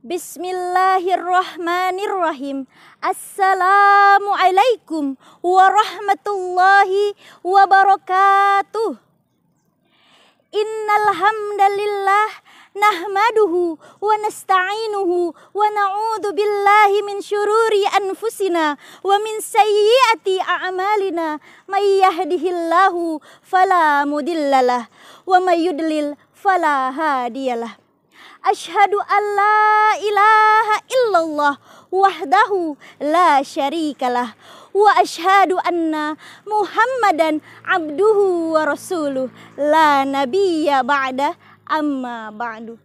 Bismillahirrahmanirrahim. Assalamualaikum warahmatullahi wabarakatuh. Innal hamdalillah nahmaduhu wa nasta'inuhu wa na'udzu billahi min syururi anfusina wa min sayyiati a'malina may yahdihillahu fala mudhillalah wa may yudlil fala hadiyalah. Ashadu an la ilaha illallah wahdahu la syarikalah wa ashadu anna muhammadan abduhu wa rasuluh la nabiyya ba'da amma ba'du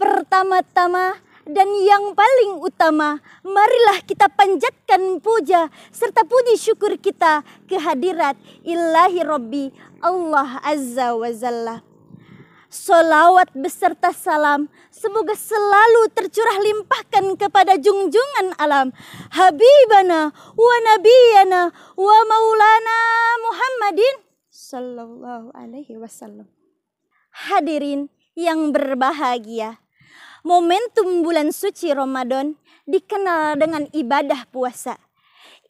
pertama-tama dan yang paling utama, marilah kita panjatkan puja serta puji syukur kita kehadirat ilahi Rabbi Allah Azza wa Zallah Solawat beserta salam semoga selalu tercurah limpahkan kepada junjungan alam Habibana wa nabiyana wa maulana Muhammadin sallallahu alaihi wasallam. Hadirin yang berbahagia, momentum bulan suci Ramadan dikenal dengan ibadah puasa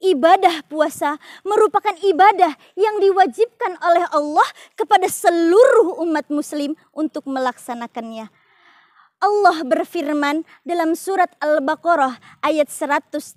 ibadah puasa merupakan ibadah yang diwajibkan oleh Allah kepada seluruh umat muslim untuk melaksanakannya. Allah berfirman dalam surat Al-Baqarah ayat 183.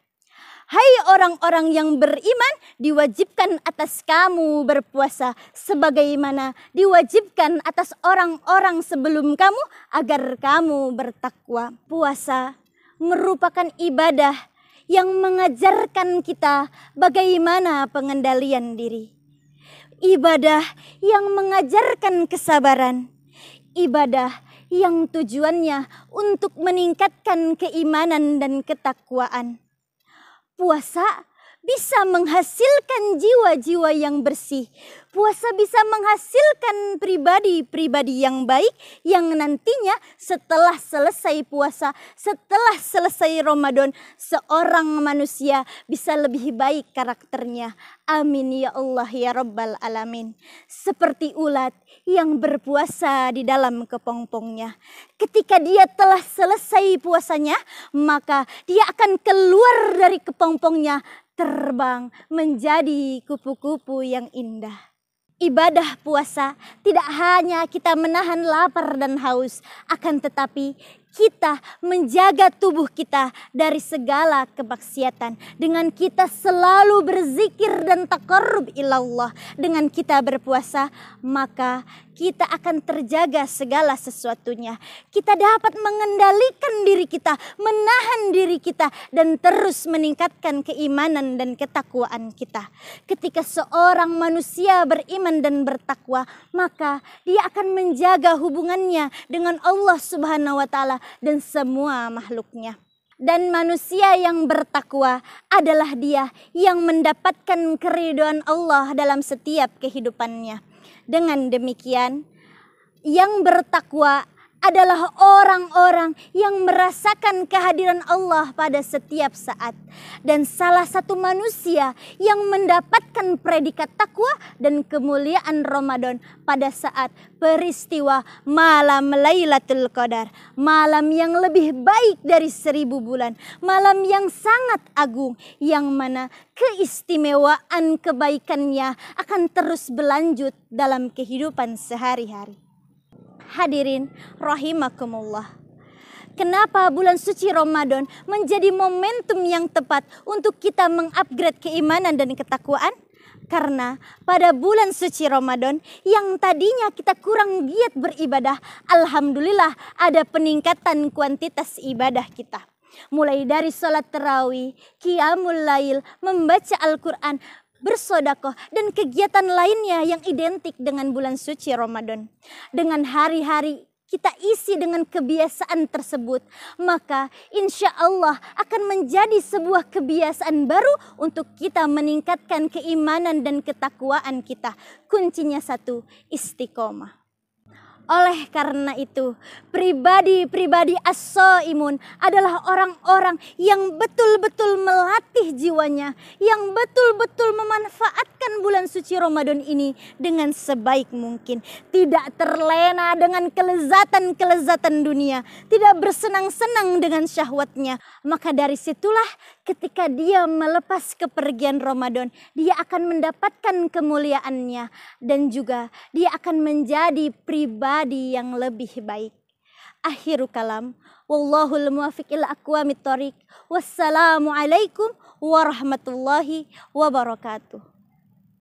Hai orang-orang yang beriman, diwajibkan atas kamu berpuasa sebagaimana diwajibkan atas orang-orang sebelum kamu agar kamu bertakwa. Puasa merupakan ibadah yang mengajarkan kita bagaimana pengendalian diri. Ibadah yang mengajarkan kesabaran. Ibadah yang tujuannya untuk meningkatkan keimanan dan ketakwaan puasa bisa menghasilkan jiwa-jiwa yang bersih. Puasa bisa menghasilkan pribadi-pribadi yang baik yang nantinya setelah selesai puasa, setelah selesai Ramadan, seorang manusia bisa lebih baik karakternya. Amin ya Allah ya Rabbal Alamin. Seperti ulat yang berpuasa di dalam kepompongnya. Ketika dia telah selesai puasanya, maka dia akan keluar dari kepompongnya terbang menjadi kupu-kupu yang indah ibadah puasa tidak hanya kita menahan lapar dan haus, akan tetapi kita menjaga tubuh kita dari segala kemaksiatan. Dengan kita selalu berzikir dan takarrub ilallah. Dengan kita berpuasa, maka kita akan terjaga segala sesuatunya. Kita dapat mengendalikan diri kita, menahan diri kita, dan terus meningkatkan keimanan dan ketakwaan kita. Ketika seorang manusia beriman dan bertakwa, maka dia akan menjaga hubungannya dengan Allah Subhanahu wa Ta'ala dan semua makhluknya. Dan manusia yang bertakwa adalah dia yang mendapatkan keriduan Allah dalam setiap kehidupannya. Dengan demikian, yang bertakwa adalah orang-orang yang merasakan kehadiran Allah pada setiap saat. Dan salah satu manusia yang mendapatkan predikat takwa dan kemuliaan Ramadan pada saat peristiwa malam Lailatul Qadar. Malam yang lebih baik dari seribu bulan. Malam yang sangat agung yang mana keistimewaan kebaikannya akan terus berlanjut dalam kehidupan sehari-hari. Hadirin rahimakumullah. Kenapa bulan suci Ramadan menjadi momentum yang tepat untuk kita mengupgrade keimanan dan ketakwaan? Karena pada bulan suci Ramadan yang tadinya kita kurang giat beribadah, alhamdulillah ada peningkatan kuantitas ibadah kita. Mulai dari sholat terawih, qiyamul lail, membaca Al-Quran, bersodakoh, dan kegiatan lainnya yang identik dengan bulan suci Ramadan. Dengan hari-hari kita isi dengan kebiasaan tersebut, maka insya Allah akan menjadi sebuah kebiasaan baru untuk kita meningkatkan keimanan dan ketakwaan kita. Kuncinya satu, istiqomah. Oleh karena itu, pribadi-pribadi aso imun adalah orang-orang yang betul-betul melatih jiwanya, yang betul-betul memanfaatkan manfaatkan bulan suci Ramadan ini dengan sebaik mungkin. Tidak terlena dengan kelezatan-kelezatan dunia. Tidak bersenang-senang dengan syahwatnya. Maka dari situlah ketika dia melepas kepergian Ramadan, dia akan mendapatkan kemuliaannya. Dan juga dia akan menjadi pribadi yang lebih baik. Akhiru kalam. Wallahul muwafiq ila aqwamit thoriq. alaikum warahmatullahi wabarakatuh.